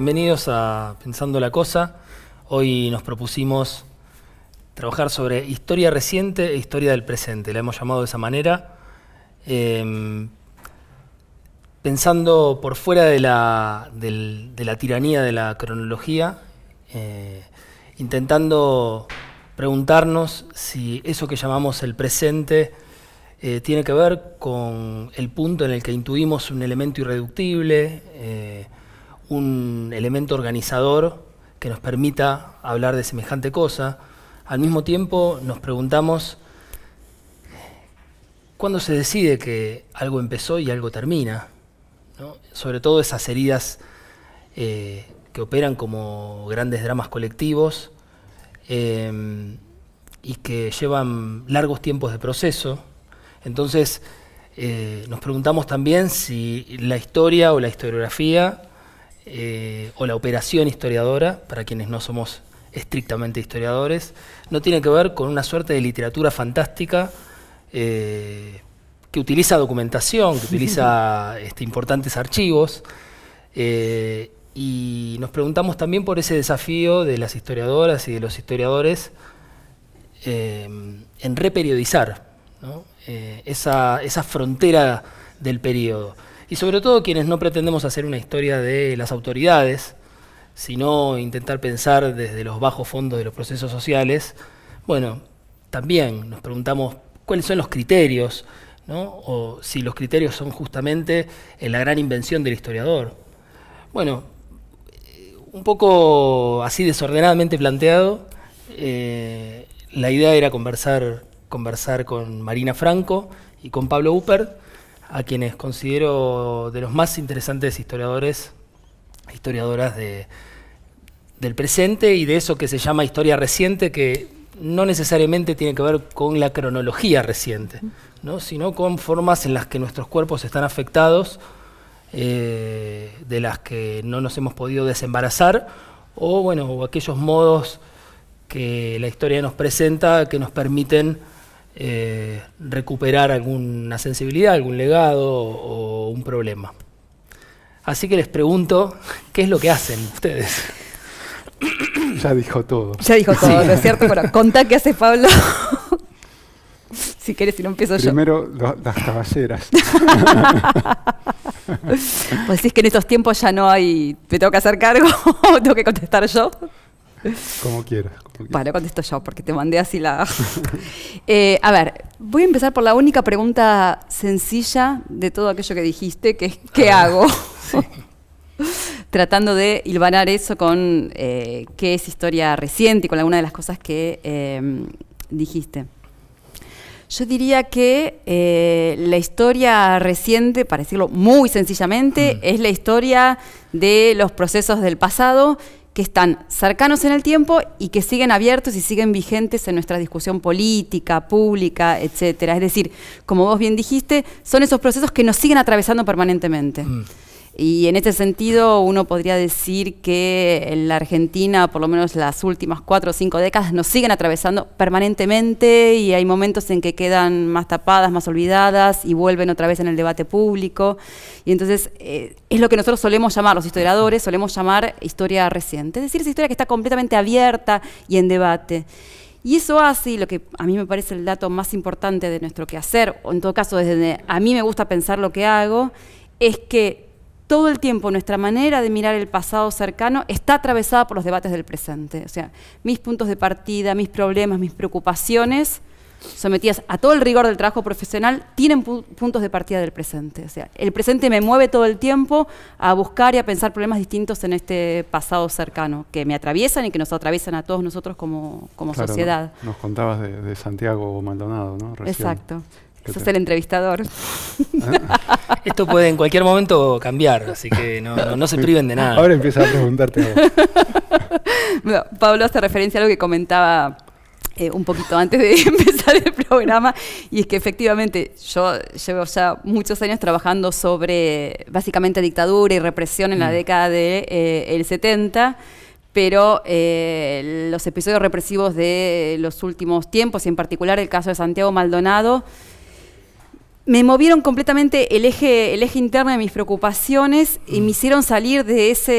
bienvenidos a Pensando la Cosa. Hoy nos propusimos trabajar sobre historia reciente e historia del presente, la hemos llamado de esa manera, em, pensando por fuera de la, tiranía de la cronología, eh, intentando preguntarnos si eso que llamamos el presente eh, tiene que ver con el punto en el que intuimos un elemento irreductible, eh, un elemento organizador que nos permita hablar de semejante cosa. Al mismo tiempo nos preguntamos cuándo se decide que algo empezó y algo termina. Sobre todo esas heridas eh, que operan como grandes dramas colectivos eh, y que llevan largos tiempos de proceso. Entonces eh, nos preguntamos también si la historia o la historiografía eh, o la operación historiadora, para quienes no somos estrictamente historiadores, no tiene que ver con una suerte de literatura fantástica eh, que utiliza documentación, que utiliza este, importantes archivos. Eh, y nos preguntamos también por ese desafío de las historiadoras y de los historiadores en reperiodizar esa frontera del periodo y sobre todo quienes no pretendemos hacer una historia de las autoridades, sino intentar pensar desde los bajos fondos de los procesos sociales, bueno, también nos preguntamos cuáles son los criterios, o si los criterios son justamente en la gran invención del historiador. Bueno, eh, un poco así desordenadamente planteado, eh, la idea era conversar, conversar con Marina Franco y con Pablo Upper a quienes considero de los más interesantes historiadores, historiadoras de, del presente y de eso que se llama historia reciente, que no necesariamente tiene que ver con la cronología reciente, ¿no? sino con formas en las que nuestros cuerpos están afectados, eh, de las que no nos hemos podido desembarazar, o bueno, aquellos modos que la historia nos presenta que nos permiten eh, recuperar alguna sensibilidad, algún legado o, un problema. Así que les pregunto, ¿qué es lo que hacen ustedes? Ya dijo todo. Ya dijo todo, ¿no es cierto? Bueno, contá qué hace Pablo. si quieres, si no empiezo yo. Primero, las caballeras. pues es que en estos tiempos ya no hay, me tengo que hacer cargo, tengo que contestar yo. Como quieras. Quiera. Vale, contesto yo porque te mandé así la... Eh, a ver, voy a empezar por la única pregunta sencilla de todo aquello que dijiste, que es ¿qué ah. hago? Tratando de hilvanar eso con eh, qué es historia reciente y con alguna de las cosas que em, dijiste. Yo diría que eh, la historia reciente, para decirlo muy sencillamente, es la historia de los procesos del pasado que están cercanos en el tiempo y que siguen abiertos y siguen vigentes en nuestra discusión política, pública, etcétera. Es decir, como vos bien dijiste, son esos procesos que nos siguen atravesando permanentemente. Mm. Y en este sentido, uno podría decir que en la Argentina, por lo menos las últimas cuatro o cinco décadas, nos siguen atravesando permanentemente y hay momentos en que quedan más tapadas, más olvidadas y vuelven otra vez en el debate público. Y entonces eh, es lo que nosotros solemos llamar, los historiadores solemos llamar historia reciente. Es decir, es historia que está completamente abierta y en debate. Y eso hace, lo que a mí me parece el dato más importante de nuestro quehacer, o en todo caso desde a mí me gusta pensar lo que hago, es que todo el tiempo nuestra manera de mirar el pasado cercano está atravesada por los debates del presente. O sea, mis puntos de partida, mis problemas, mis preocupaciones, sometidas a todo el rigor del trabajo profesional, tienen puntos de partida del presente. O sea, el presente me mueve todo el tiempo a buscar y a pensar problemas distintos en este pasado cercano, que me atraviesan y que nos atraviesan a todos nosotros como, sociedad. Nos contabas de, Santiago Maldonado, ¿no? Exacto. Sos el entrevistador. Esto puede en cualquier momento cambiar, así que no, no, se priven de nada. Ahora empieza a preguntarte. Pablo hace referencia a lo que comentaba eh, un poquito antes de empezar el programa, y es que efectivamente yo llevo ya muchos años trabajando sobre básicamente dictadura y represión en la mm. década del eh, 70 pero eh, los episodios represivos de los últimos tiempos, y en particular el caso de Santiago Maldonado, me movieron completamente el eje, el eje interno de mis preocupaciones y me mm. hicieron salir de ese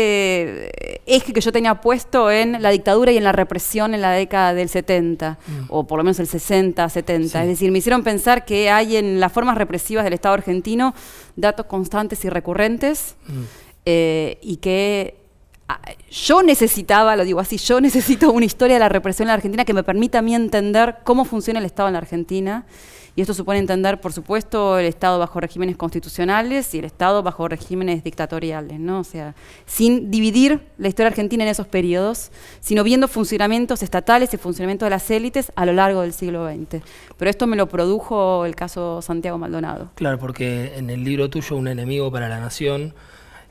eh, eje que yo tenía puesto en la dictadura y en la represión en la década del 70, mm. o por lo menos el 60, 70. Es decir, me hicieron pensar que hay en las formas represivas del Estado argentino datos constantes y recurrentes mm. eh, y que ah, yo necesitaba, lo digo así, yo necesito una historia de la represión en la Argentina que me permita a mí entender cómo funciona el Estado en la Argentina y esto supone entender, por supuesto, el Estado bajo regímenes constitucionales y el Estado bajo regímenes dictatoriales, ¿no? O sea, sin dividir la historia argentina en esos periodos, sino viendo funcionamientos estatales y funcionamiento de las élites a lo largo del siglo XX. Pero esto me lo produjo el caso Santiago Maldonado. Claro, porque en el libro tuyo, Un enemigo para la nación,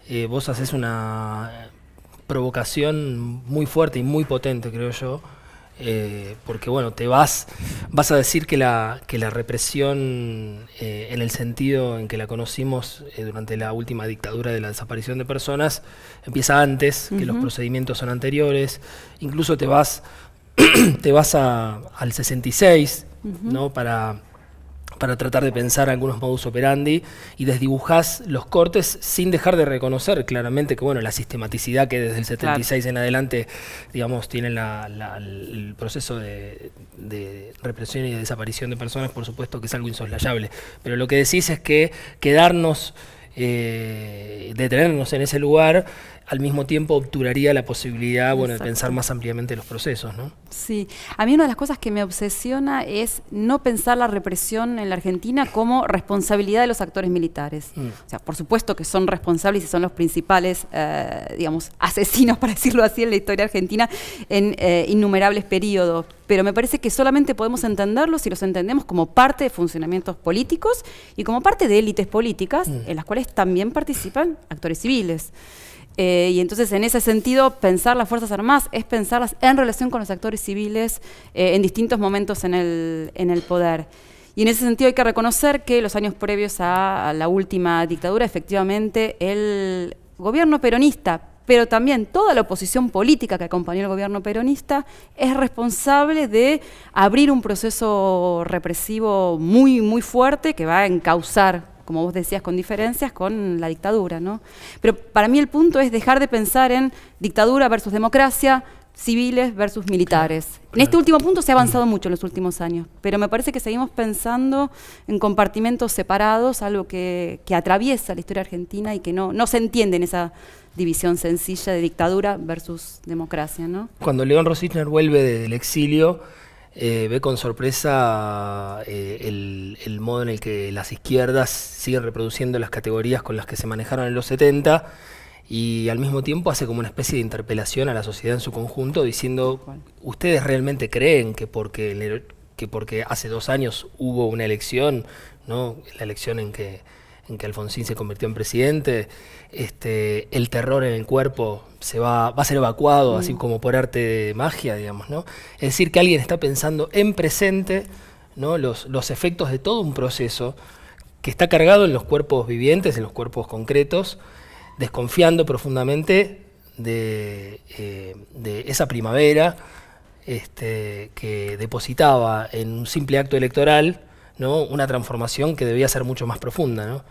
eh, vos haces una provocación muy fuerte y muy potente, creo yo, eh, porque bueno, te vas, vas a decir que la, que la represión eh, en el sentido en que la conocimos eh, durante la última dictadura de la desaparición de personas empieza antes, que los procedimientos son anteriores, incluso te vas, te vas al 66, ¿no? Para para tratar de pensar algunos modus operandi y desdibujás los cortes sin dejar de reconocer claramente que bueno la sistematicidad que desde el 76 en adelante digamos tiene el proceso de, represión y de desaparición de personas por supuesto que es algo insoslayable pero lo que decís es que quedarnos eh, detenernos en ese lugar al mismo tiempo obturaría la posibilidad bueno, de pensar más ampliamente los procesos. ¿no? Sí, a mí una de las cosas que me obsesiona es no pensar la represión en la Argentina como responsabilidad de los actores militares. Mm. O sea, por supuesto que son responsables y son los principales, eh, digamos, asesinos, para decirlo así, en la historia argentina en eh, innumerables periodos. Pero me parece que solamente podemos entenderlos si los entendemos como parte de funcionamientos políticos y como parte de élites políticas mm. en las cuales también participan actores civiles. Eh, y entonces, en ese sentido, pensar las Fuerzas Armadas es pensarlas en relación con los actores civiles eh, en distintos momentos en el, poder. Y en ese sentido hay que reconocer que los años previos a, la última dictadura, efectivamente, el gobierno peronista, pero también toda la oposición política que acompañó el gobierno peronista es responsable de abrir un proceso represivo muy, muy fuerte que va a encauzar como vos decías, con diferencias con la dictadura. ¿no? Pero para mí el punto es dejar de pensar en dictadura versus democracia, civiles versus militares. En este último punto se ha avanzado mucho en los últimos años, pero me parece que seguimos pensando en compartimentos separados, algo que, atraviesa la historia argentina y que no, no se entiende en esa división sencilla de dictadura versus democracia. ¿no? Cuando León Rositner vuelve del exilio, eh, ve con sorpresa eh, el, modo en el que las izquierdas siguen reproduciendo las categorías con las que se manejaron en los 70 y al mismo tiempo hace como una especie de interpelación a la sociedad en su conjunto diciendo, ¿ustedes realmente creen que porque, que porque hace dos años hubo una elección, ¿no? la elección en que en que Alfonsín se convirtió en presidente, este, el terror en el cuerpo se va, a ser evacuado, así mm. como por arte de magia, digamos, ¿no? Es decir, que alguien está pensando en presente ¿no? los, efectos de todo un proceso que está cargado en los cuerpos vivientes, en los cuerpos concretos, desconfiando profundamente de, eh, esa primavera este, que depositaba en un simple acto electoral ¿no? una transformación que debía ser mucho más profunda. ¿no?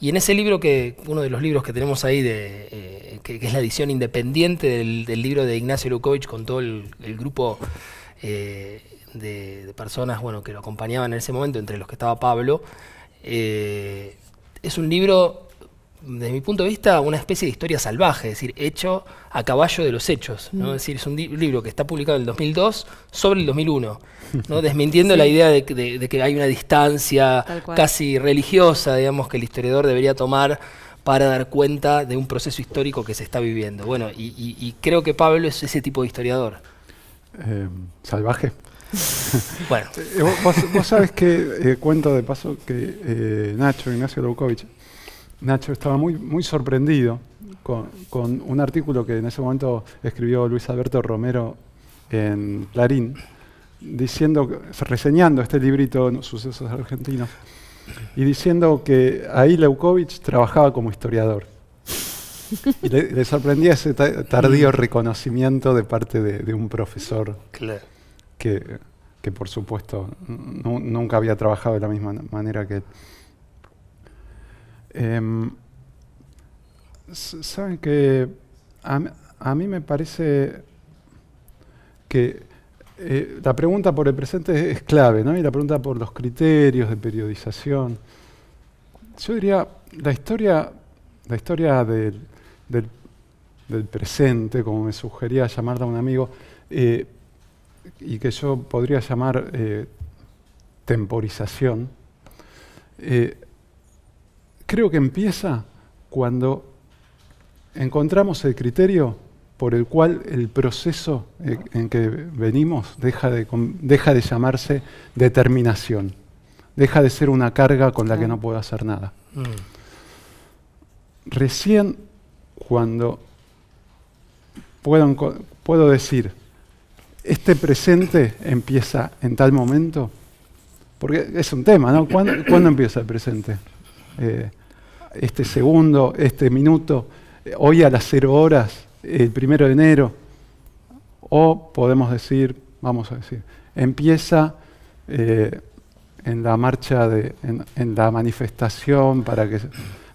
Y en ese libro, que uno de los libros que tenemos ahí, de, eh, que, es la edición independiente del, libro de Ignacio Lukovic con todo el, grupo eh, de, personas bueno, que lo acompañaban en ese momento, entre los que estaba Pablo, eh, es un libro desde mi punto de vista, una especie de historia salvaje, es decir, hecho a caballo de los hechos. ¿no? Mm. Es decir, es un libro que está publicado en el 2002 sobre el 2001, ¿no? desmintiendo la idea de, que hay una distancia casi religiosa, digamos, que el historiador debería tomar para dar cuenta de un proceso histórico que se está viviendo. Bueno, y, creo que Pablo es ese tipo de historiador. Eh, salvaje. bueno. Eh, vos, sabés que, eh, cuento de paso, que Nacho Ignacio Lukovich Nacho estaba muy, muy sorprendido con, un artículo que en ese momento escribió Luis Alberto Romero en Clarín, diciendo, reseñando este librito, Sucesos Argentinos, y diciendo que ahí Leukovich trabajaba como historiador. Y le, sorprendía ese tardío reconocimiento de parte de, un profesor que, que, por supuesto, nunca había trabajado de la misma manera que él. Em, Saben que a, mí me parece que eh, la pregunta por el presente es, clave, ¿no? Y la pregunta por los criterios de periodización. Yo diría, la historia, la historia del, presente, como me sugería llamarla un amigo, eh, y que yo podría llamar eh, temporización, creo que empieza cuando encontramos el criterio por el cual el proceso eh, en que venimos deja de, llamarse determinación, deja de ser una carga con la que no puedo hacer nada. Mm. Recién cuando puedo, decir, este presente empieza en tal momento, porque es un tema, ¿no? ¿Cuándo, ¿cuándo empieza el presente? Eh, este segundo, este minuto, eh, hoy a las cero horas, el primero de enero. O podemos decir, vamos a decir, empieza eh, en la marcha, de, en, la manifestación para que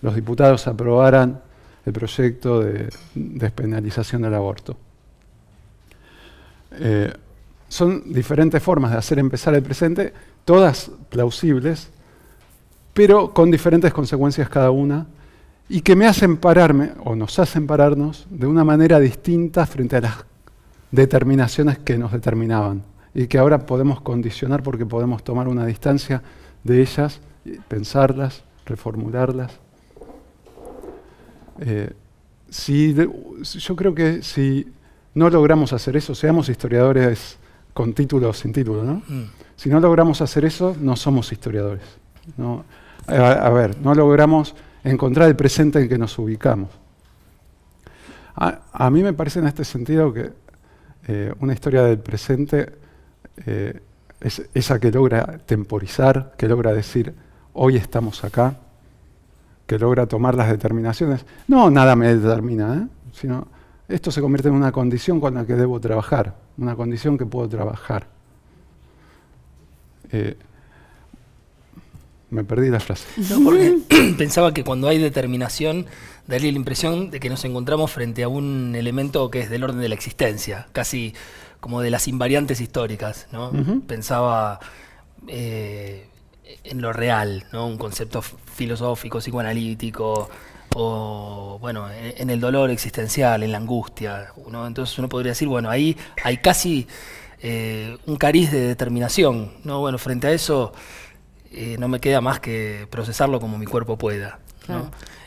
los diputados aprobaran el proyecto de despenalización del aborto. son diferentes formas de hacer empezar el presente, todas plausibles, pero con diferentes consecuencias cada una, y que me hacen pararme, o nos hacen pararnos, de una manera distinta frente a las determinaciones que nos determinaban, y que ahora podemos condicionar porque podemos tomar una distancia de ellas, pensarlas, reformularlas. Eh, si yo creo que si no logramos hacer eso, seamos historiadores con título o sin título, ¿no? Mm. Si no logramos hacer eso, no somos historiadores. ¿no? a ver, no logramos encontrar el presente en que nos ubicamos. A, mí me parece en este sentido que eh, una historia del presente eh, es esa que logra temporizar, que logra decir, hoy estamos acá, que logra tomar las determinaciones. No, nada me determina, ¿eh? sino esto se convierte en una condición con la que debo trabajar, una condición que puedo trabajar. Me perdí la frase. porque pensaba que cuando hay determinación, daría la impresión de que nos encontramos frente a un elemento que es del orden de la existencia, casi como de las invariantes históricas. Pensaba eh, en lo real, ¿no? un concepto filosófico, psicoanalítico, o bueno, en, el dolor existencial, en la angustia. entonces uno podría decir, bueno, ahí hay casi eh, un cariz de determinación. ¿no? Bueno, frente a eso eh, no me queda más que procesarlo como mi cuerpo pueda.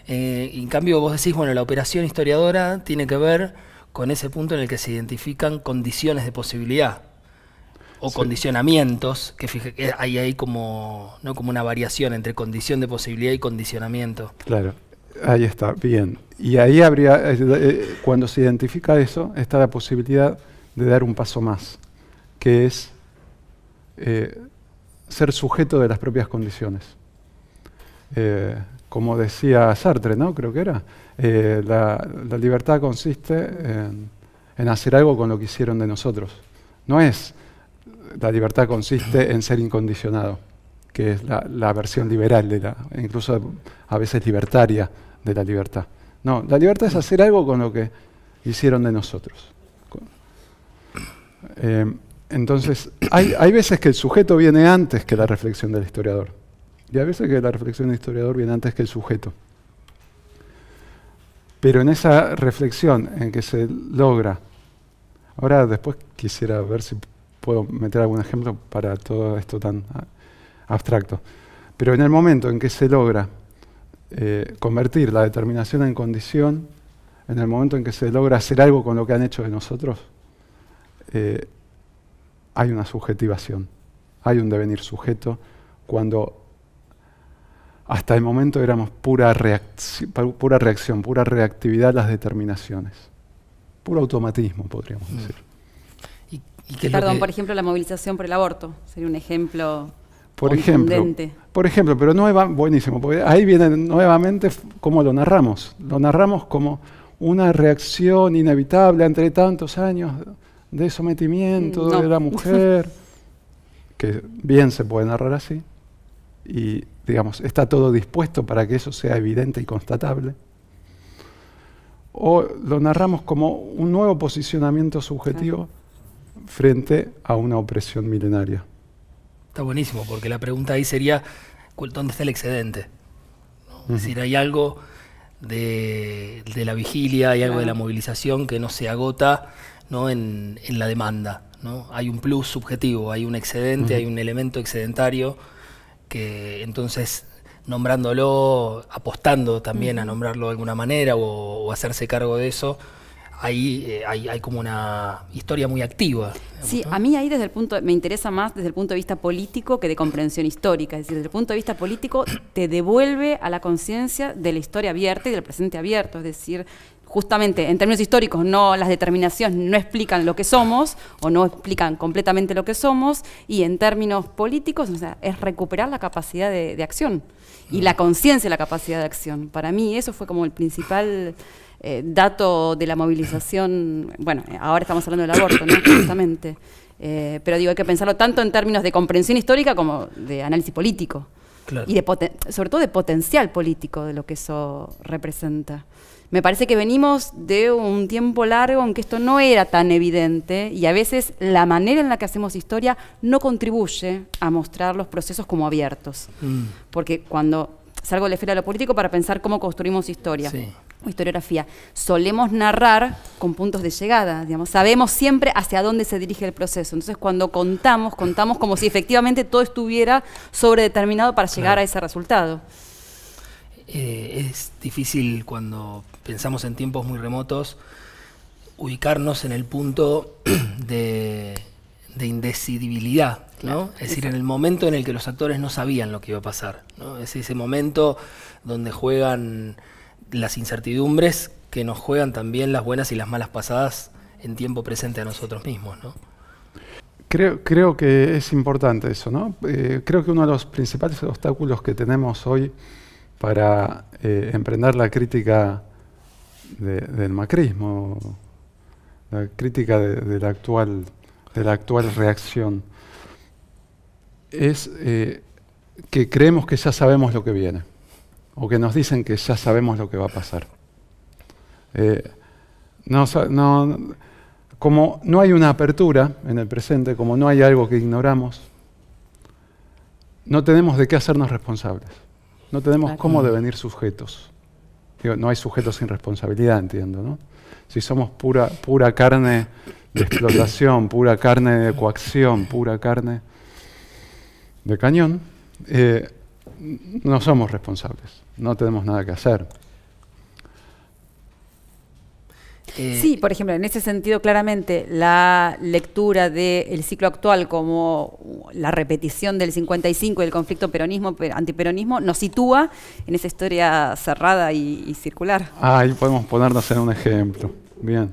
Eh, en cambio vos decís, bueno, la operación historiadora tiene que ver con ese punto en el que se identifican condiciones de posibilidad o condicionamientos, que, fije, que hay ahí como, como una variación entre condición de posibilidad y condicionamiento. Claro, ahí está, bien. Y ahí habría, eh, cuando se identifica eso, está la posibilidad de dar un paso más, que es ser sujeto de las propias condiciones. Eh, como decía Sartre, ¿no? Creo que era. Eh, la, libertad consiste en, hacer algo con lo que hicieron de nosotros. No es. La libertad consiste en ser incondicionado, que es la, versión liberal, de la, incluso a veces libertaria de la libertad. No, la libertad es hacer algo con lo que hicieron de nosotros. Eh, entonces, hay, veces que el sujeto viene antes que la reflexión del historiador. Y hay veces que la reflexión del historiador viene antes que el sujeto. Pero en esa reflexión en que se logra, ahora después quisiera ver si puedo meter algún ejemplo para todo esto tan abstracto, pero en el momento en que se logra eh, convertir la determinación en condición, en el momento en que se logra hacer algo con lo que han hecho de nosotros, eh, hay una subjetivación, hay un devenir sujeto cuando hasta el momento éramos pura, reacción, pura reactividad a las determinaciones, puro automatismo podríamos mm. decir. ¿Y, qué Perdón, por ejemplo, la movilización por el aborto sería un ejemplo por ejemplo, por ejemplo, pero nueva, buenísimo, ahí viene nuevamente cómo lo narramos. Lo narramos como una reacción inevitable entre tantos años de sometimiento de mm, la mujer, que bien se puede narrar así, y digamos, está todo dispuesto para que eso sea evidente y constatable, o lo narramos como un nuevo posicionamiento subjetivo frente a una opresión milenaria. Está buenísimo, porque la pregunta ahí sería, ¿dónde está el excedente? decir, hay algo de, la vigilia, hay algo de la movilización que no se agota ¿no? en, en la demanda. ¿no? Hay un plus subjetivo, hay un excedente, hay un elemento excedentario que entonces nombrándolo, apostando también a nombrarlo de alguna manera o, hacerse cargo de eso, ahí eh, hay, hay, como una historia muy activa. sí, a mí ahí desde el punto, me interesa más desde el punto de vista político que de comprensión histórica. Es decir, desde el punto de vista político te devuelve a la conciencia de la historia abierta y del presente abierto. Es decir, justamente en términos históricos no las determinaciones no explican lo que somos o no explican completamente lo que somos y en términos políticos o sea, es recuperar la capacidad de, acción y la conciencia de la capacidad de acción. Para mí eso fue como el principal eh, dato de la movilización, bueno, ahora estamos hablando del aborto, ¿no? justamente, eh, pero digo, hay que pensarlo tanto en términos de comprensión histórica como de análisis político. Y de sobre todo de potencial político de lo que eso representa me parece que venimos de un tiempo largo en que esto no era tan evidente y a veces la manera en la que hacemos historia no contribuye a mostrar los procesos como abiertos. Mm. Porque cuando salgo de la esfera de lo político para pensar cómo construimos historia. O historiografía. Solemos narrar con puntos de llegada, digamos, sabemos siempre hacia dónde se dirige el proceso. Entonces, cuando contamos, contamos como si efectivamente todo estuviera sobredeterminado para llegar a ese resultado. Eh, es difícil cuando pensamos en tiempos muy remotos, ubicarnos en el punto de, indecidibilidad, es decir, en el momento en el que los actores no sabían lo que iba a pasar, Es ese momento donde juegan las incertidumbres que nos juegan también las buenas y las malas pasadas en tiempo presente a nosotros mismos, Creo, creo que es importante eso, ¿no? Eh, creo que uno de los principales obstáculos que tenemos hoy para eh, emprender la crítica del macrismo, la crítica de, la, actual, de la actual reacción, es eh, que creemos que ya sabemos lo que viene, o que nos dicen que ya sabemos lo que va a pasar. Eh, no, como no hay una apertura en el presente, como no hay algo que ignoramos, no tenemos de qué hacernos responsables, no tenemos cómo devenir sujetos no hay sujetos sin responsabilidad, entiendo, ¿no? Si somos pura, pura carne de explotación, pura carne de coacción, pura carne de cañón, eh, no somos responsables, no tenemos nada que hacer. Eh, sí, por ejemplo, en ese sentido, claramente, la lectura del ciclo actual como la repetición del 55 y del conflicto peronismo-antiperonismo nos sitúa en esa historia cerrada y, circular. Ahí podemos ponernos en un ejemplo. Bien,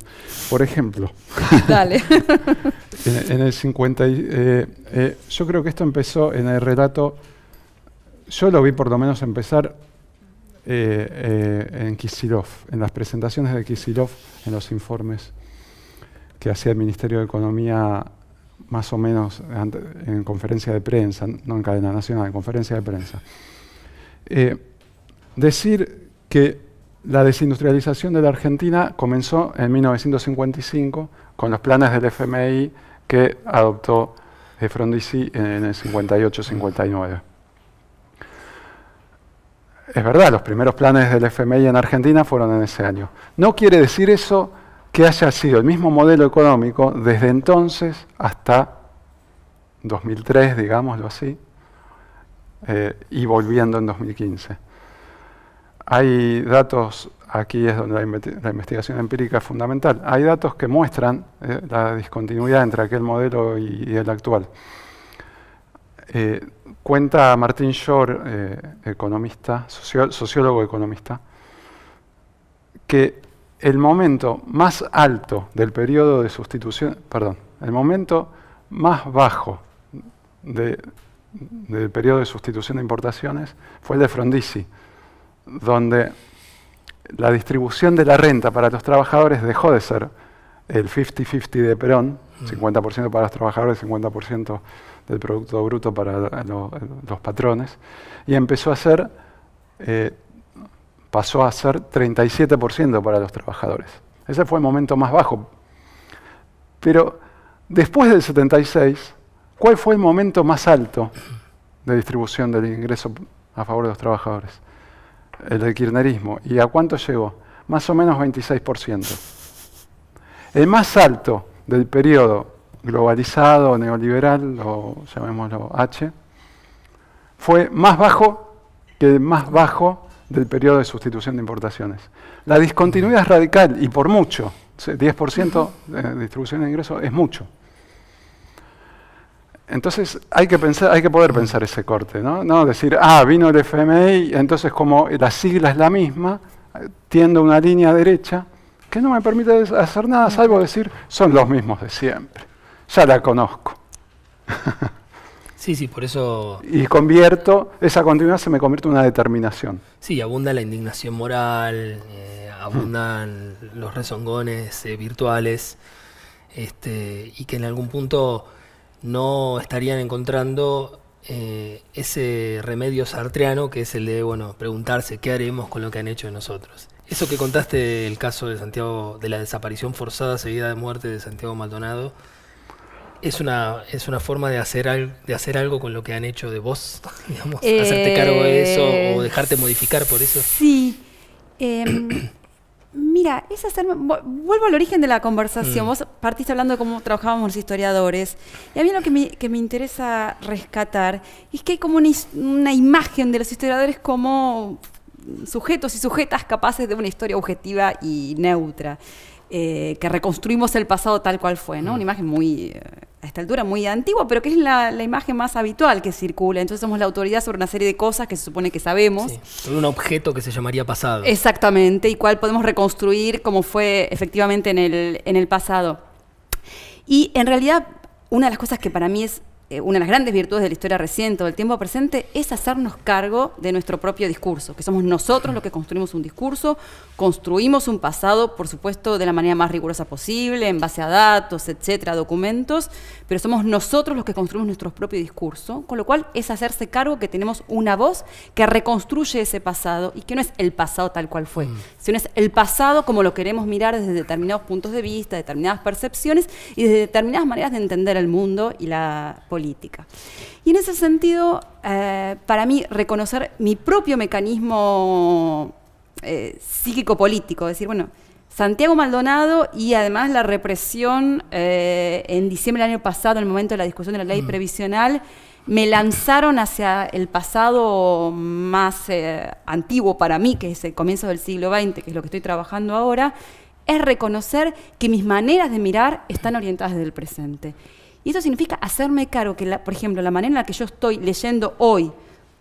por ejemplo, Dale. en, el 50, y, eh, eh, yo creo que esto empezó en el relato, yo lo vi por lo menos empezar eh, eh, en Kisilov, en las presentaciones de Kisilov, en los informes que hacía el Ministerio de Economía más o menos en conferencia de prensa, no en cadena nacional, en conferencia de prensa. Eh, decir que la desindustrialización de la Argentina comenzó en 1955 con los planes del FMI que adoptó Frondizi en el 58-59 es verdad, los primeros planes del FMI en Argentina fueron en ese año. No quiere decir eso que haya sido el mismo modelo económico desde entonces hasta 2003, digámoslo así, eh, y volviendo en 2015. Hay datos, aquí es donde la, investigación empírica es fundamental, hay datos que muestran eh, la discontinuidad entre aquel modelo y el actual. Eh, cuenta Martín shor, eh, economista, sociólogo economista, que el momento más alto del periodo de sustitución, perdón, el momento más bajo del periodo de sustitución de importaciones fue el de Frondizi, donde la distribución de la renta para los trabajadores dejó de ser el 50-50 de Perón, 50% mm. para los trabajadores, 50% del Producto Bruto para los patrones, y empezó a ser, eh, pasó a ser 37% para los trabajadores. Ese fue el momento más bajo. Pero después del 76, ¿cuál fue el momento más alto de distribución del ingreso a favor de los trabajadores? El del kirchnerismo. ¿Y a cuánto llegó? Más o menos 26%. El más alto del periodo globalizado, neoliberal, o llamémoslo H, fue más bajo que más bajo del periodo de sustitución de importaciones. La discontinuidad es radical y por mucho. 10% de distribución de ingresos es mucho. Entonces hay que, pensar, hay que poder pensar ese corte, ¿no? No decir, ah, vino el FMI, entonces como la sigla es la misma, tiendo una línea derecha, que no me permite hacer nada salvo decir, son los mismos de siempre ya la conozco. Sí, sí, por eso... Y convierto, esa continuidad se me convierte en una determinación. Sí, abunda la indignación moral, eh, hmm. abundan los rezongones eh, virtuales, este, y que en algún punto no estarían encontrando eh, ese remedio sartreano que es el de, bueno, preguntarse qué haremos con lo que han hecho de nosotros. Eso que contaste el caso de Santiago, de la desaparición forzada seguida de muerte de Santiago Maldonado, es una, es una forma de hacer, de hacer algo con lo que han hecho de vos, hacerte cargo de eso o eh, dejarte modificar por eso. Sí. Em, mira, es hacer Vuelvo al origen de la conversación. Mm. Vos partiste hablando de cómo trabajábamos los historiadores. Y a mí lo que me, interesa rescatar es que hay como una, imagen de los historiadores como sujetos y sujetas capaces de una historia objetiva y neutra. Eh, que reconstruimos el pasado tal cual fue, ¿no? Mm. Una imagen muy eh, a esta altura muy antigua, pero que es la, imagen más habitual que circula. Entonces somos la autoridad sobre una serie de cosas que se supone que sabemos. sobre un objeto que se llamaría pasado. Exactamente, y cuál podemos reconstruir como fue efectivamente en el, en el pasado. Y en realidad, una de las cosas que para mí es eh, una de las grandes virtudes de la historia reciente o del tiempo presente es hacernos cargo de nuestro propio discurso, que somos nosotros los que construimos un discurso, construimos un pasado, por supuesto, de la manera más rigurosa posible, en base a datos, etcétera, documentos, pero somos nosotros los que construimos nuestro propio discurso, con lo cual es hacerse cargo que tenemos una voz que reconstruye ese pasado y que no es el pasado tal cual fue, mm. sino es el pasado como lo queremos mirar desde determinados puntos de vista, determinadas percepciones y desde determinadas maneras de entender el mundo y la política y en ese sentido, eh, para mí, reconocer mi propio mecanismo eh, psíquico-político, decir, bueno, Santiago Maldonado y además la represión eh, en diciembre del año pasado, en el momento de la discusión de la ley mm. previsional, me lanzaron hacia el pasado más antiguo para mí, que es el comienzo del siglo XX, que es lo que estoy trabajando ahora, es reconocer que mis maneras de mirar están orientadas desde el presente y eso significa hacerme cargo que, la, por ejemplo, la manera en la que yo estoy leyendo hoy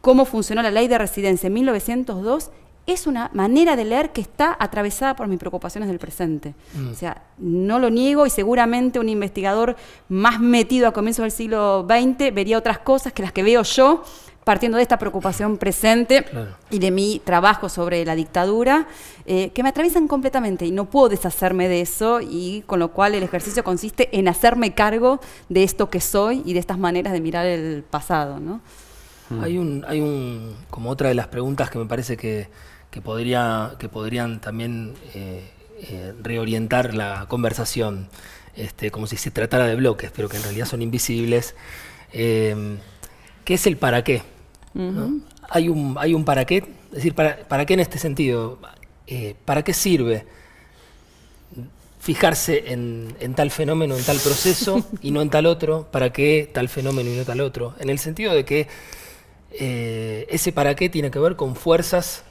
cómo funcionó la ley de residencia en 1902 es una manera de leer que está atravesada por mis preocupaciones del presente. Mm. O sea, no lo niego y seguramente un investigador más metido a comienzos del siglo XX vería otras cosas que las que veo yo partiendo de esta preocupación presente y de mi trabajo sobre la dictadura, eh, que me atraviesan completamente y no puedo deshacerme de eso y con lo cual el ejercicio consiste en hacerme cargo de esto que soy y de estas maneras de mirar el pasado. ¿no? Hmm. Hay, un, hay un, como otra de las preguntas que me parece que, podría, que podrían también eh, eh, reorientar la conversación, este, como si se tratara de bloques, pero que en realidad son invisibles. ¿Qué es el para qué? hay, un, hay un para qué, es decir, para, qué en este sentido, eh, para qué sirve fijarse en, tal fenómeno, en tal proceso y no en tal otro, para qué tal fenómeno y no tal otro, en el sentido de que eh, ese para qué tiene que ver con fuerzas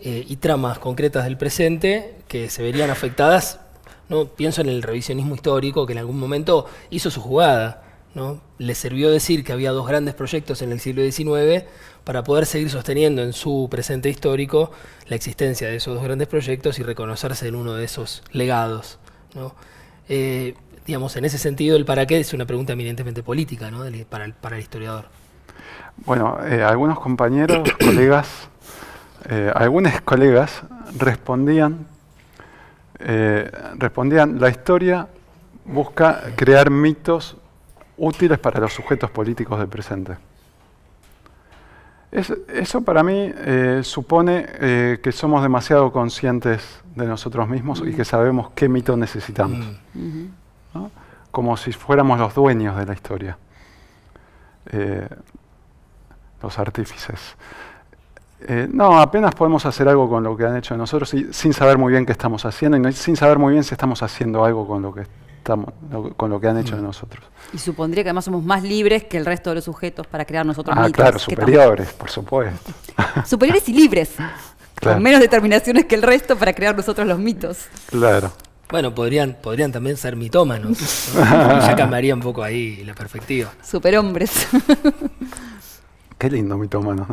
eh, y tramas concretas del presente que se verían afectadas. No pienso en el revisionismo histórico que en algún momento hizo su jugada le sirvió decir que había dos grandes proyectos en el siglo XIX para poder seguir sosteniendo en su presente histórico la existencia de esos dos grandes proyectos y reconocerse en uno de esos legados. Eh, digamos, en ese sentido, el para qué es una pregunta eminentemente política para, el, historiador. Bueno, eh, algunos compañeros, colegas, eh, algunos colegas respondían, respondían, la historia busca crear mitos útiles para los sujetos políticos del presente. eso para mí eh, supone eh, que somos demasiado conscientes de nosotros mismos y que sabemos qué mito necesitamos, mm. como si fuéramos los dueños de la historia, eh, los artífices. no, apenas podemos hacer algo con lo que han hecho nosotros sin saber muy bien qué estamos haciendo y sin saber muy bien si estamos haciendo algo con lo que con lo que han hecho de mm. nosotros. Y supondría que además somos más libres que el resto de los sujetos para crear nosotros ah, mitos. Ah, claro, superiores, por supuesto. superiores y libres. Con menos determinaciones que el resto para crear nosotros los mitos. Claro. Bueno, podrían, podrían también ser mitómanos. ya cambiaría un poco ahí la perspectiva. Superhombres. Qué lindo mitómanos,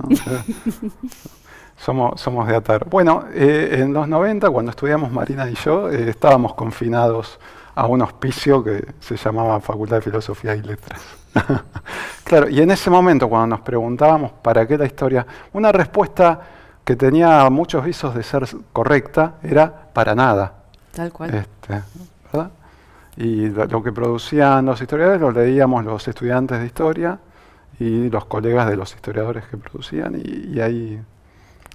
somos, somos de atar. Bueno, eh, en los 90, cuando estudiamos Marina y yo, eh, estábamos confinados a un hospicio que se llamaba Facultad de Filosofía y Letras. claro, y en ese momento cuando nos preguntábamos para qué la historia, una respuesta que tenía muchos visos de ser correcta era para nada. Tal cual. Este, ¿verdad? Y lo que producían los historiadores lo leíamos los estudiantes de historia y los colegas de los historiadores que producían y, ahí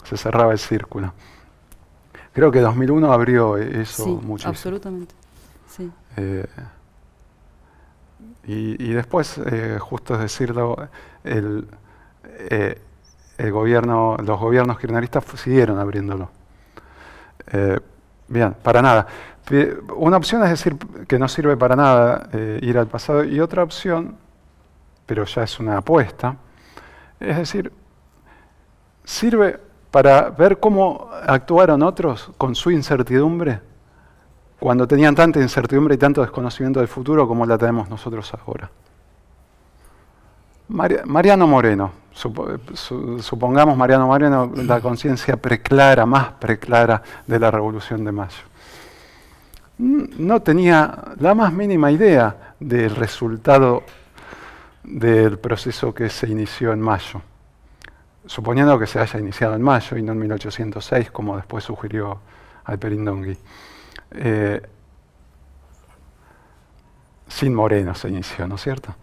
se cerraba el círculo. Creo que 2001 abrió e-, eso sí, mucho. Absolutamente. Eh, y, después, eh, justo es decirlo, el, eh, el gobierno, los gobiernos kirchneristas siguieron abriéndolo. bien, para nada. Una opción es decir que no sirve para nada ir al pasado y otra opción, pero ya es una apuesta, es decir, sirve para ver cómo actuaron otros con su incertidumbre cuando tenían tanta incertidumbre y tanto desconocimiento del futuro como la tenemos nosotros ahora. Mariano Moreno, supongamos Mariano Moreno la conciencia preclara, más preclara de la Revolución de Mayo. No tenía la más mínima idea del resultado del proceso que se inició en mayo, suponiendo que se haya iniciado en mayo y no en 1806, como después sugirió al Dongui. Eh, sin Moreno se inició, ¿no es cierto?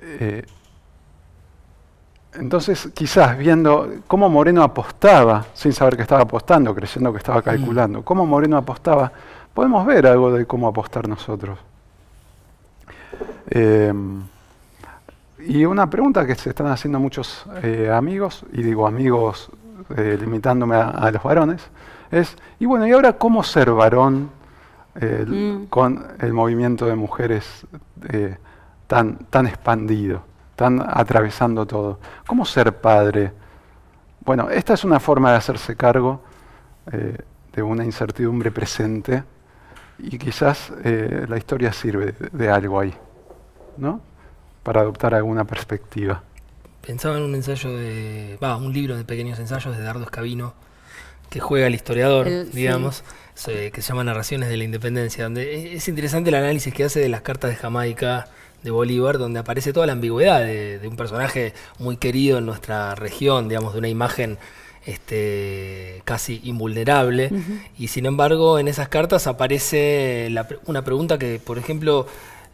Eh, entonces, quizás viendo cómo Moreno apostaba, sin saber que estaba apostando, creyendo que estaba calculando, mm. cómo Moreno apostaba, podemos ver algo de cómo apostar nosotros. Eh, y una pregunta que se están haciendo muchos amigos, y digo amigos eh, limitándome a, los varones, es, y bueno, ¿y ahora cómo ser varón eh, mm. con el movimiento de mujeres eh, tan, tan expandido, tan atravesando todo? ¿Cómo ser padre? Bueno, esta es una forma de hacerse cargo de una incertidumbre presente y quizás la historia sirve de, de algo ahí, ¿no? Para adoptar alguna perspectiva pensaba en un ensayo de. Va, un libro de pequeños ensayos de Dardo Escabino, que juega el historiador, digamos, que se llama Narraciones de la Independencia, donde es interesante el análisis que hace de las cartas de Jamaica de Bolívar, donde aparece toda la ambigüedad de, un personaje muy querido en nuestra región, digamos, de una imagen este, casi invulnerable. Y sin embargo, en esas cartas aparece una pregunta que, por ejemplo,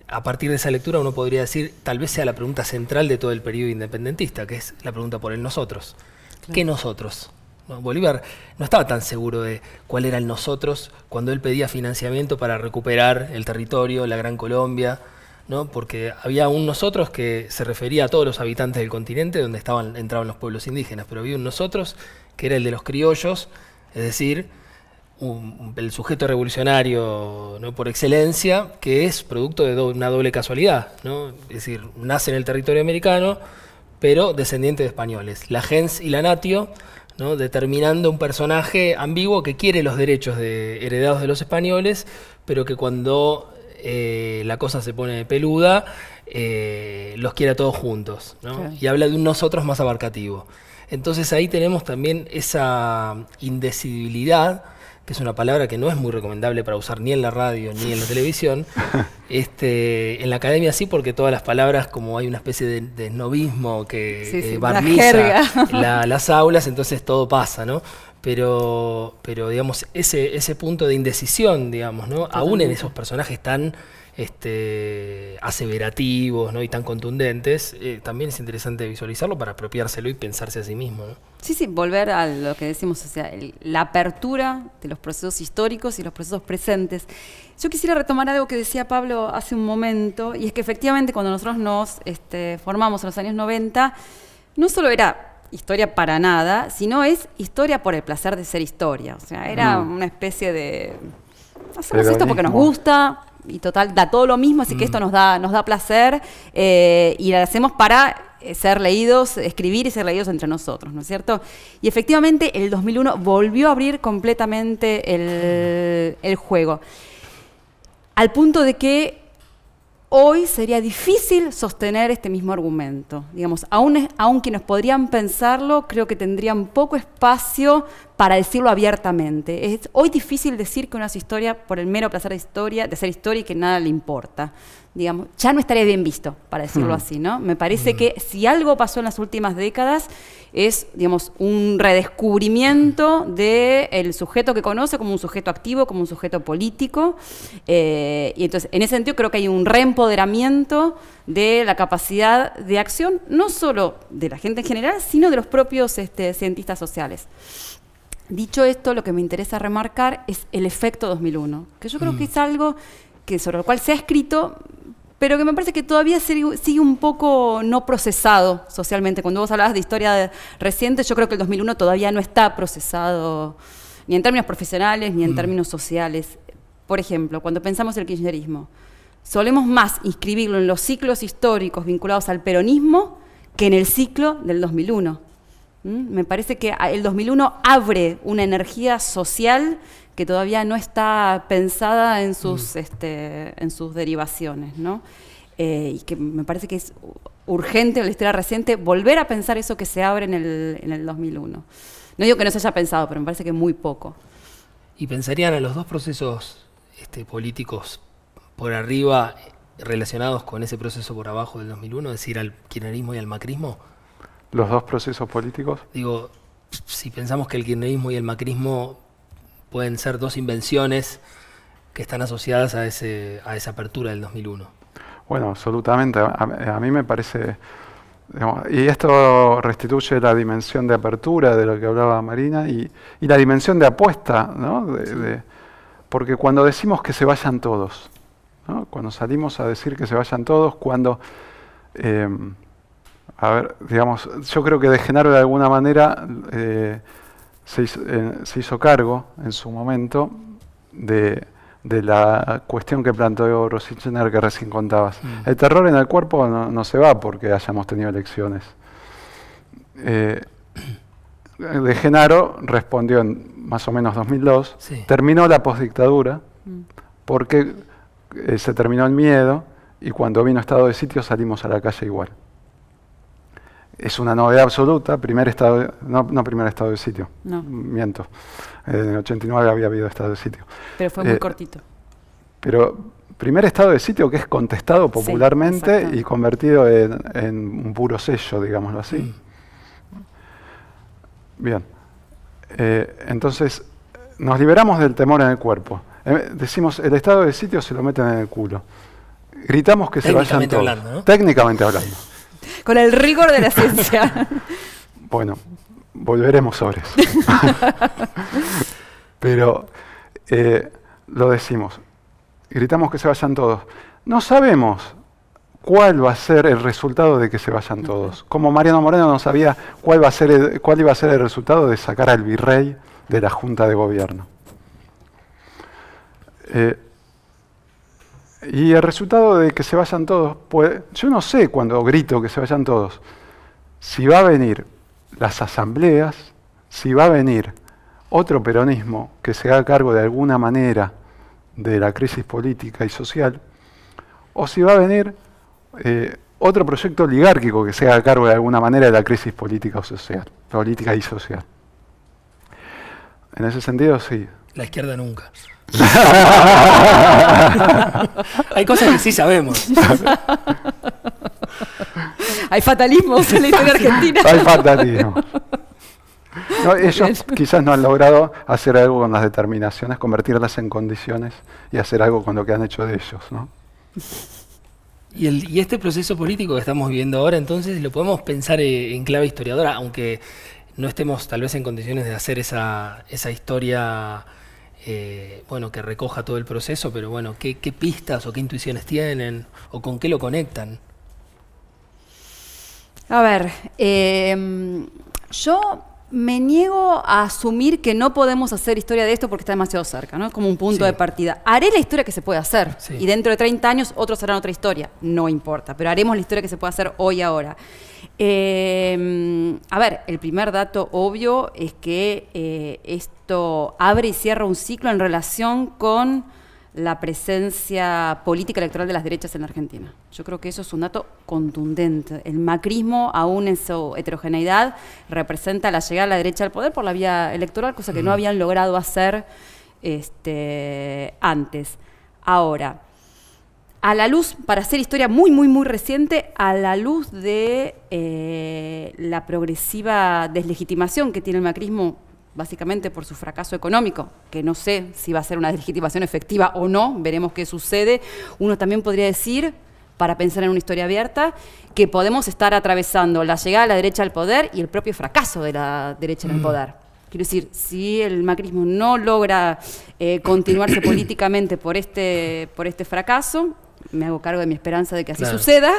a partir de esa lectura uno podría decir, tal vez sea la pregunta central de todo el periodo independentista, que es la pregunta por el nosotros. ¿Qué nosotros? Bolívar no estaba tan seguro de cuál era el nosotros cuando él pedía financiamiento para recuperar el territorio, la Gran Colombia, ¿no? porque había un nosotros que se refería a todos los habitantes del continente donde estaban, entraban los pueblos indígenas, pero había un nosotros que era el de los criollos, es decir, el sujeto revolucionario por excelencia, que es producto de una doble casualidad. Es decir, nace en el territorio americano, pero descendiente de españoles. La gens y la natio, determinando un personaje ambiguo que quiere los derechos de, heredados de los españoles, pero que cuando eh, la cosa se pone peluda, eh, los quiere a todos juntos. Y habla de un nosotros más abarcativo. Entonces ahí tenemos también esa indecibilidad que es una palabra que no es muy recomendable para usar ni en la radio ni en la televisión. Este, en la academia sí, porque todas las palabras, como hay una especie de, de novismo que eh, barniza las aulas, entonces todo pasa, ¿no? Pero, pero digamos, ese, ese punto de indecisión, digamos, ¿no? Aún en esos personajes tan este, aseverativos ¿no? y tan contundentes, eh, también es interesante visualizarlo para apropiárselo y pensarse a sí mismo. Sí, sí, volver a lo que decimos, o sea, la apertura de los procesos históricos y los procesos presentes. Yo quisiera retomar algo que decía Pablo hace un momento, y es que efectivamente cuando nosotros nos este, formamos en los años 90, no solo era historia para nada, sino es historia por el placer de ser historia. O sea, era mm. una especie de... Hacemos esto porque nos gusta, y total, da todo lo mismo, así que esto mm. nos da, nos da placer eh, y lo hacemos para eh, ser leídos, escribir y ser leídos entre nosotros, ¿no es cierto? Y efectivamente el 2001 volvió a abrir completamente el juego, al punto de que hoy sería difícil sostener este mismo argumento. Digamos, aun, aun, quienes podrían pensarlo, creo que tendrían poco espacio para decirlo abiertamente. Es hoy difícil decir que una hace historia por el mero placer de historia, de ser historia y que nada le importa. Digamos, ya no estaría bien visto, para decirlo mm. así, ¿no? Me parece que si algo pasó en las últimas décadas es, digamos, un redescubrimiento del sujeto que conoce como un sujeto activo, como un sujeto político. Eh, y entonces, en ese sentido, creo que hay un reempoderamiento de la capacidad de acción, no solo de la gente en general, sino de los propios este, cientistas sociales. Dicho esto, lo que me interesa remarcar es el efecto 2001, que yo creo que mm. es algo que sobre el cual se ha escrito pero que me parece que todavía sigue un poco no procesado socialmente. Cuando vos hablabas de historia reciente, yo creo que el 2001 todavía no está procesado, ni en términos profesionales, ni en mm. términos sociales. Por ejemplo, cuando pensamos en el kirchnerismo, solemos más inscribirlo en los ciclos históricos vinculados al peronismo que en el ciclo del 2001. ¿Mm? Me parece que el 2001 abre una energía social que todavía no está pensada en mm. sus, este, en sus derivaciones, ¿no? Eh, y que me parece que es urgente en la historia reciente volver a pensar eso que se abre en el, 2001. No digo que no se haya pensado, pero me parece que muy poco. ¿Y pensarían a los dos procesos este, políticos por arriba relacionados con ese proceso por abajo del 2001, es decir, al kirchnerismo y al macrismo? ¿Los dos procesos políticos? Digo, si pensamos que el kirchnerismo y el macrismo pueden ser dos invenciones que están asociadas a, ese, a esa apertura del 2001. Bueno, absolutamente. A, mí me parece... y esto restituye la dimensión de apertura de lo que hablaba Marina y, la dimensión de apuesta, ¿no? porque cuando decimos que se vayan todos, cuando salimos a decir que se vayan todos, cuando... Eh, a ver, digamos, yo creo que de Genaro de alguna manera... Eh, eh, se hizo, cargo en su momento de, la cuestión que planteó Rosinchener, que recién contabas. Mm. El terror en el cuerpo no, se va porque hayamos tenido elecciones. Eh, de Genaro respondió en más o menos 2002, terminó la postdictadura mm. porque eh, se terminó el miedo y cuando vino estado de sitio salimos a la calle igual es una novedad absoluta, primer estado, no, primer estado de sitio, no. miento, eh, en el 89 había habido estado de sitio. Pero fue muy eh, cortito. Pero primer estado de sitio que es contestado popularmente y convertido en, un puro sello, digámoslo así. Bien, eh, entonces nos liberamos del temor en el cuerpo. decimos, el estado de sitio se lo meten en el culo. Gritamos que se vayan todos. Hablando, Técnicamente hablando con el rigor de la ciencia. bueno, volveremos sobre eso. Pero eh, lo decimos, gritamos que se vayan todos. No sabemos cuál va a ser el resultado de que se vayan todos. Como Mariano Moreno no sabía cuál, iba a ser el resultado de sacar al virrey de la Junta de Gobierno. Eh, y el resultado de que se vayan todos, yo no sé cuando grito que se vayan todos, si va a venir las asambleas, si va a venir otro peronismo que se haga cargo de alguna manera de la crisis política y social, o si va a venir eh, otro proyecto oligárquico que se haga cargo de alguna manera de la crisis política, social, política y social. En ese sentido, sí. La izquierda nunca. Hay cosas que sí sabemos. Hay fatalismos en la historia argentina. Hay fatalismo. ellos quizás no han logrado hacer algo con las determinaciones, convertirlas en condiciones y hacer algo con lo que han hecho de ellos. Y, este proceso político que estamos viviendo ahora, entonces, lo podemos pensar eh, en clave historiadora, aunque no estemos tal vez en condiciones de hacer esa, esa historia eh, bueno, que recoja todo el proceso, pero bueno, ¿qué, pistas o qué intuiciones tienen o con qué lo conectan? A ver, em, yo me niego a asumir que no podemos hacer historia de esto porque está demasiado cerca, ¿no? Como un punto de partida. Haré la historia que se puede hacer y dentro de 30 años otros harán otra historia, no importa, pero haremos la historia que se puede hacer hoy ahora. Em, a ver, el primer dato obvio es que eh, esto abre y cierra un ciclo en relación con la presencia política electoral de las derechas en Argentina. Yo creo que eso es un dato contundente. El macrismo, aún en su heterogeneidad, representa la llegada de la derecha al poder por la vía electoral, cosa que no mm. habían logrado hacer este, antes. Ahora, a la luz, para hacer historia muy, muy, muy reciente, a la luz de eh, la progresiva deslegitimación que tiene el macrismo, básicamente por su fracaso económico, que no sé si va a ser una deslegitimación efectiva o no, veremos qué sucede, uno también podría decir, para pensar en una historia abierta, que podemos estar atravesando la llegada de la derecha al poder y el propio fracaso de la derecha en el mm. poder. Quiero decir, si el macrismo no logra eh, continuarse políticamente por este, por este fracaso, me hago cargo de mi esperanza de que así suceda,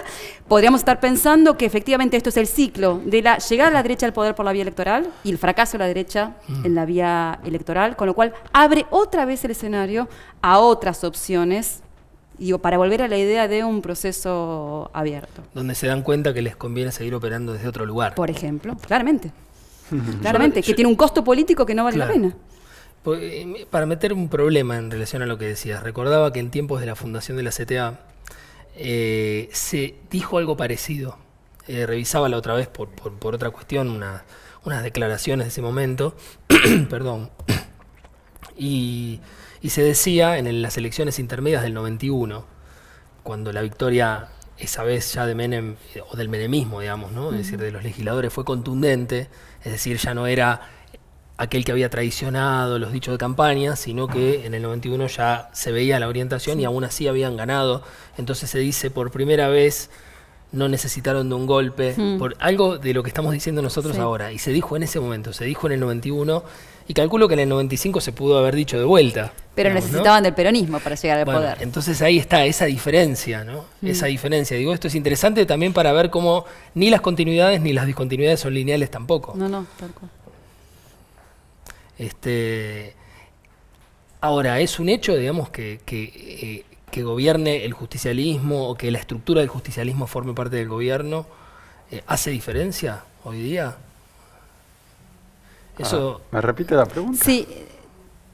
podríamos estar pensando que efectivamente esto es el ciclo de la llegada de la derecha al poder por la vía electoral y el fracaso de la derecha mm. en la vía electoral, con lo cual abre otra vez el escenario a otras opciones y para volver a la idea de un proceso abierto. Donde se dan cuenta que les conviene seguir operando desde otro lugar. Por ejemplo, claramente. claramente, que tiene un costo político que no vale la pena. Pues, eh, para meter un problema en relación a lo que decías, recordaba que en tiempos de la fundación de la CTA eh, se dijo algo parecido. Eh, revisaba la otra vez por, otra cuestión unas declaraciones de ese momento, perdón, y, y, se decía en las elecciones intermedias del 91, cuando la victoria esa vez ya de Menem, o del menemismo, digamos, ¿no? es decir, de los legisladores fue contundente, es decir, ya no era aquel que había traicionado los dichos de campaña, sino que en el 91 ya se veía la orientación y aún así habían ganado. Entonces se dice por primera vez no necesitaron de un golpe, por algo de lo que estamos diciendo nosotros ahora. Y se dijo en ese momento, se dijo en el 91, y calculo que en el 95 se pudo haber dicho de vuelta. Pero necesitaban del peronismo para llegar al poder. Entonces ahí está esa diferencia, ¿no? Esa diferencia. Digo, esto es interesante también para ver cómo ni las continuidades ni las discontinuidades son lineales tampoco. No, no, tal este, ahora, es un hecho, digamos, que, eh, que, gobierne el justicialismo o que la estructura del justicialismo forme parte del gobierno. Eh, ¿Hace diferencia hoy día? Ah, Eso, ¿Me repite la pregunta? Sí,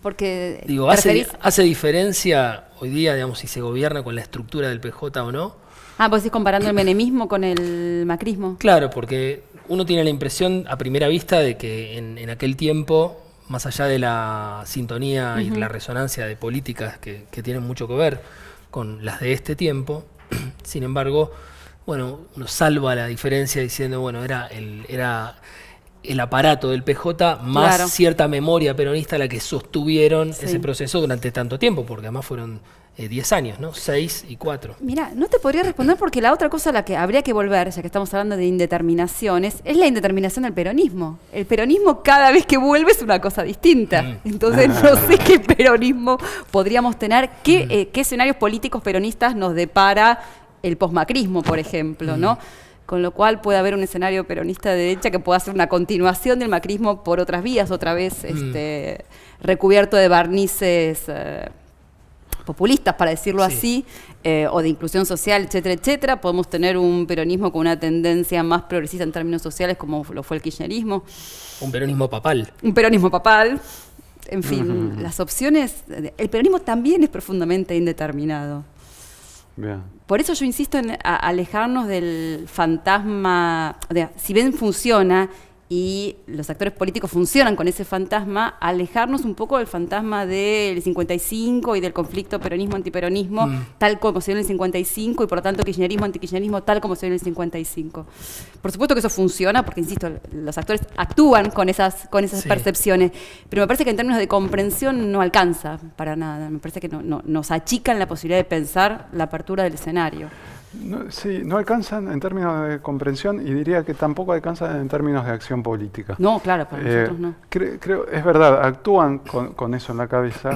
porque... Digo, ¿hace, ¿hace diferencia hoy día, digamos, si se gobierna con la estructura del PJ o no? Ah, pues estás comparando el menemismo con el macrismo. Claro, porque uno tiene la impresión a primera vista de que en, en aquel tiempo más allá de la sintonía y la resonancia de políticas que, tienen mucho que ver con las de este tiempo, sin embargo, bueno, uno salva la diferencia diciendo, bueno, era el, aparato del PJ más cierta memoria peronista la que sostuvieron ese proceso durante tanto tiempo, porque además fueron 10 eh, años, ¿no? 6 y 4. Mira, no te podría responder porque la otra cosa a la que habría que volver, ya que estamos hablando de indeterminaciones, es la indeterminación del peronismo. El peronismo cada vez que vuelve es una cosa distinta. Mm. Entonces no sé qué peronismo podríamos tener, mm. eh, qué, escenarios políticos peronistas nos depara el posmacrismo, por ejemplo, ¿no? Mm. con lo cual puede haber un escenario peronista de derecha que pueda ser una continuación del macrismo por otras vías, otra vez este, recubierto de barnices. Eh, populistas, para decirlo así, eh, o de inclusión social, etcétera, etcétera. Podemos tener un peronismo con una tendencia más progresista en términos sociales, como lo fue el kirchnerismo. Un peronismo papal. Un peronismo papal. En fin, las opciones. El peronismo también es profundamente indeterminado. Por eso yo insisto en alejarnos del fantasma. De, si bien funciona y los actores políticos funcionan con ese fantasma, alejarnos un poco del fantasma del 55 y del conflicto peronismo-antiperonismo, mm. tal como se dio en el 55 y por lo tanto kirchnerismo-antikirchnerismo, tal como se dio en el 55. Por supuesto que eso funciona, porque insisto, los actores actúan con esas, con esas percepciones, pero me parece que en términos de comprensión no alcanza para nada, me parece que no, nos achican la posibilidad de pensar la apertura del escenario. No, sí, no alcanzan en términos de comprensión y diría que tampoco alcanzan en términos de acción política. No, claro, para eh, nosotros no. creo, es verdad, actúan con, eso en la cabeza,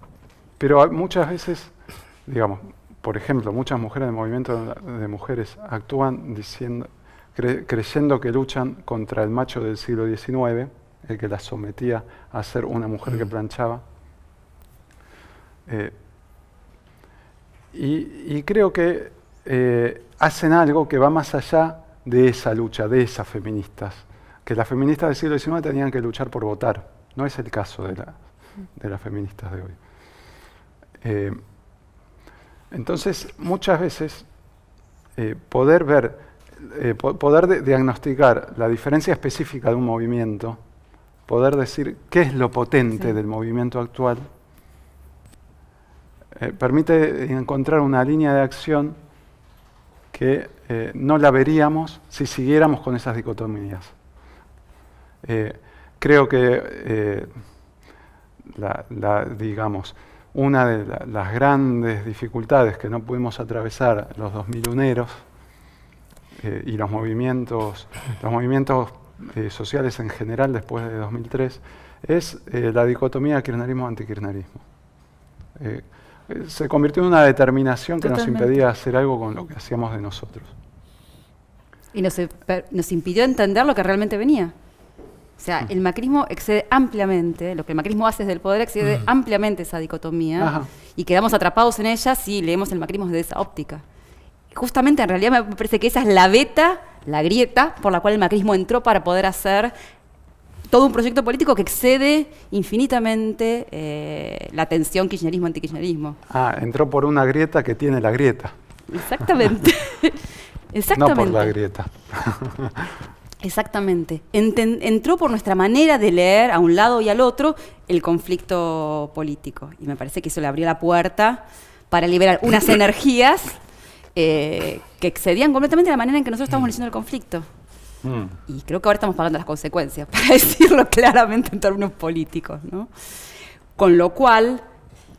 pero muchas veces, digamos, por ejemplo, muchas mujeres del movimiento de mujeres actúan diciendo, creyendo que luchan contra el macho del siglo XIX, el que las sometía a ser una mujer que mm. planchaba. Eh, y creo que eh, hacen algo que va más allá de esa lucha, de esas feministas. Que las feministas del siglo XIX tenían que luchar por votar. No es el caso de, las feministas de hoy. Eh, entonces, muchas veces, eh, poder ver, poder diagnosticar la diferencia específica de un movimiento, poder decir qué es lo potente del movimiento actual, permite encontrar una línea de acción que eh, no la veríamos si siguiéramos con esas dicotomías. Eh, creo que, eh, digamos, una de las grandes dificultades que no pudimos atravesar los dos eros y los movimientos, los movimientos sociales en general después de 2003 es la dicotomía kirchnerismo-antikirchnerismo se convirtió en una determinación que nos impedía hacer algo con lo que hacíamos de nosotros. Y nos, em-, nos impidió entender lo que realmente venía. O sea, mm. el macrismo excede ampliamente, lo que el macrismo hace desde el poder excede mm. ampliamente esa dicotomía y quedamos atrapados en ella si leemos el macrismo desde esa óptica. Justamente en realidad me parece que esa es la beta, la grieta por la cual el macrismo entró para poder hacer todo un proyecto político que excede infinitamente eh, la tensión kirchnerismo-antikirchnerismo. Ah, entró por una grieta que tiene la grieta. Exactamente. Exactamente. No por la grieta. Exactamente. entró por nuestra manera de leer a un lado y al otro el conflicto político. Y me parece que eso le abrió la puerta para liberar unas energías eh, que excedían completamente la manera en que nosotros estamos leyendo el conflicto. Mm. Y creo que ahora estamos pagando las consecuencias, para decirlo claramente en términos políticos. ¿no? Con lo cual,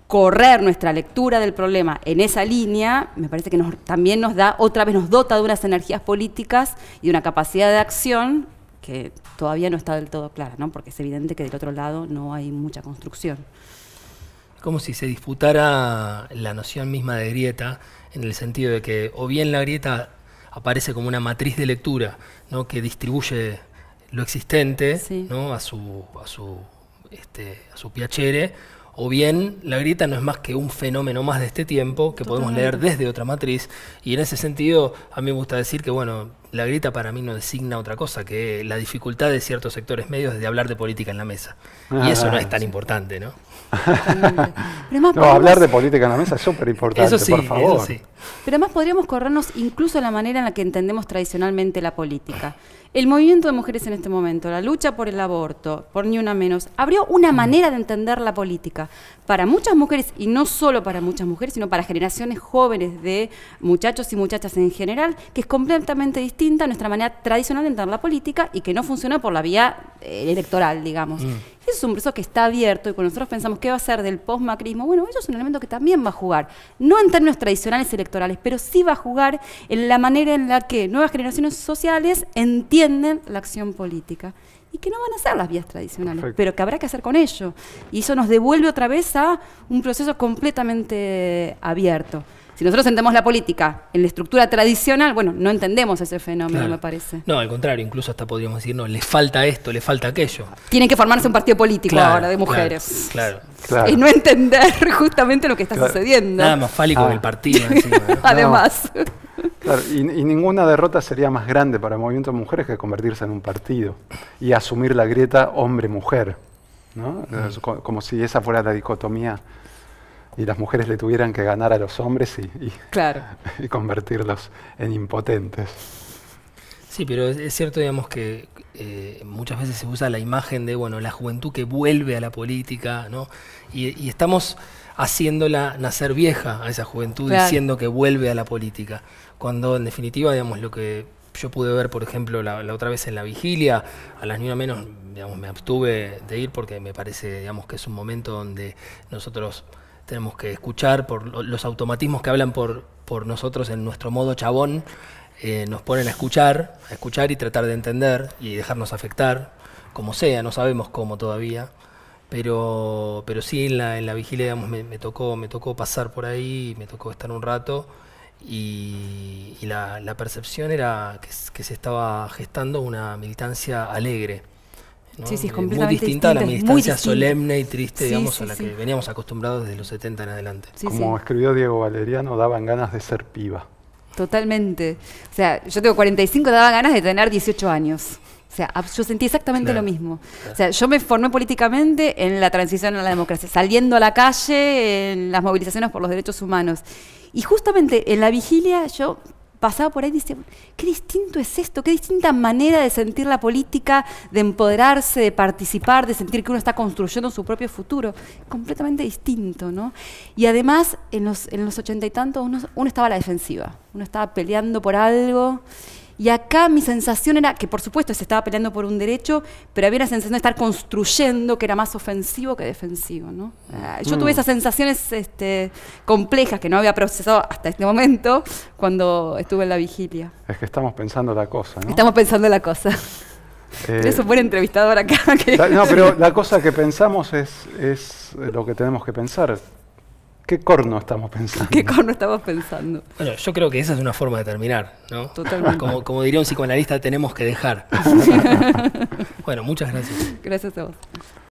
correr nuestra lectura del problema en esa línea, me parece que nos, también nos da, otra vez nos dota de unas energías políticas y de una capacidad de acción que todavía no está del todo clara, ¿no? porque es evidente que del otro lado no hay mucha construcción. Como si se disputara la noción misma de grieta, en el sentido de que o bien la grieta aparece como una matriz de lectura ¿no? que distribuye lo existente ¿no? a su, a su, este, a su piacere, o bien la grieta no es más que un fenómeno más de este tiempo que podemos leer desde otra matriz. Y en ese sentido, a mí me gusta decir que, bueno, la grieta para mí no designa otra cosa que la dificultad de ciertos sectores medios de hablar de política en la mesa. y eso no es ah, tan importante, ¿no? no, hablar de política en la mesa es súper importante, por favor. Pero además podríamos corrernos incluso la manera en la que entendemos tradicionalmente la política. El movimiento de mujeres en este momento, la lucha por el aborto, por ni una menos, abrió una manera de entender la política para muchas mujeres, y no solo para muchas mujeres, sino para generaciones jóvenes de muchachos y muchachas en general, que es completamente distinta a nuestra manera tradicional de entrar la política y que no funciona por la vía eh, electoral, digamos. Mm. Eso es un proceso que está abierto y cuando nosotros pensamos qué va a ser del post-macrismo, bueno, eso es un elemento que también va a jugar, no en términos tradicionales electorales, pero sí va a jugar en la manera en la que nuevas generaciones sociales entienden la acción política y que no van a ser las vías tradicionales, pero que habrá que hacer con ello. Y eso nos devuelve otra vez a un proceso completamente abierto. Si nosotros entendemos la política en la estructura tradicional, bueno, no entendemos ese fenómeno, me parece. No, al contrario, incluso hasta podríamos decir, no, le falta esto, le falta aquello. Tienen que formarse un partido político ahora de mujeres. Claro, claro, Y no entender justamente lo que está sucediendo. Nada más fálico que el ah. partido. Además y, ninguna derrota sería más grande para el movimiento de mujeres que convertirse en un partido y asumir la grieta hombre-mujer, ¿no? como si esa fuera la dicotomía y las mujeres le tuvieran que ganar a los hombres y, y, convertirlos en impotentes. Sí, pero es, cierto, digamos, que eh, muchas veces se usa la imagen de, bueno, la juventud que vuelve a la política, ¿no? Y, estamos haciéndola nacer vieja a esa juventud diciendo que vuelve a la política cuando en definitiva, digamos, lo que yo pude ver, por ejemplo, la, otra vez en la vigilia, a las ni menos, digamos, me abstuve de ir porque me parece, digamos, que es un momento donde nosotros tenemos que escuchar por los automatismos que hablan por, por nosotros en nuestro modo chabón, eh, nos ponen a escuchar, a escuchar y tratar de entender y dejarnos afectar, como sea, no sabemos cómo todavía. Pero, pero sí, en la, en la vigilia digamos, me, me, tocó, me tocó pasar por ahí, me tocó estar un rato y, la, percepción era que, se estaba gestando una militancia alegre. Eh, muy distinta, a la militancia solemne y triste, digamos, a la que veníamos acostumbrados desde los 70 en adelante. Como escribió Diego Valeriano, daban ganas de ser piba. Totalmente. O sea, yo tengo 45, daba ganas de tener 18 años. O sea, yo sentí exactamente lo mismo. O sea, yo me formé políticamente en la transición a la democracia, saliendo a la calle, en las movilizaciones por los derechos humanos. Y justamente en la vigilia yo pasaba por ahí y decía qué distinto es esto, qué distinta manera de sentir la política, de empoderarse, de participar, de sentir que uno está construyendo su propio futuro. Completamente distinto, ¿no? Y además, en los, en los ochenta y tantos, uno, uno estaba a la defensiva, uno estaba peleando por algo y acá mi sensación era que, por supuesto, se estaba peleando por un derecho, pero había una sensación de estar construyendo que era más ofensivo que defensivo. ¿no? Ah, yo tuve mm. esas sensaciones este, complejas que no había procesado hasta este momento cuando estuve en la vigilia. Es que estamos pensando la cosa, ¿no? Estamos pensando la cosa. Eh, Eso fue entrevistador acá. no, pero la cosa que pensamos es, es lo que tenemos que pensar. ¿Qué corno estamos pensando? ¿Qué corno estamos pensando? Bueno, yo creo que esa es una forma de terminar, ¿no? Totalmente. Como, como diría un psicoanalista, tenemos que dejar. bueno, muchas gracias. Gracias a vos.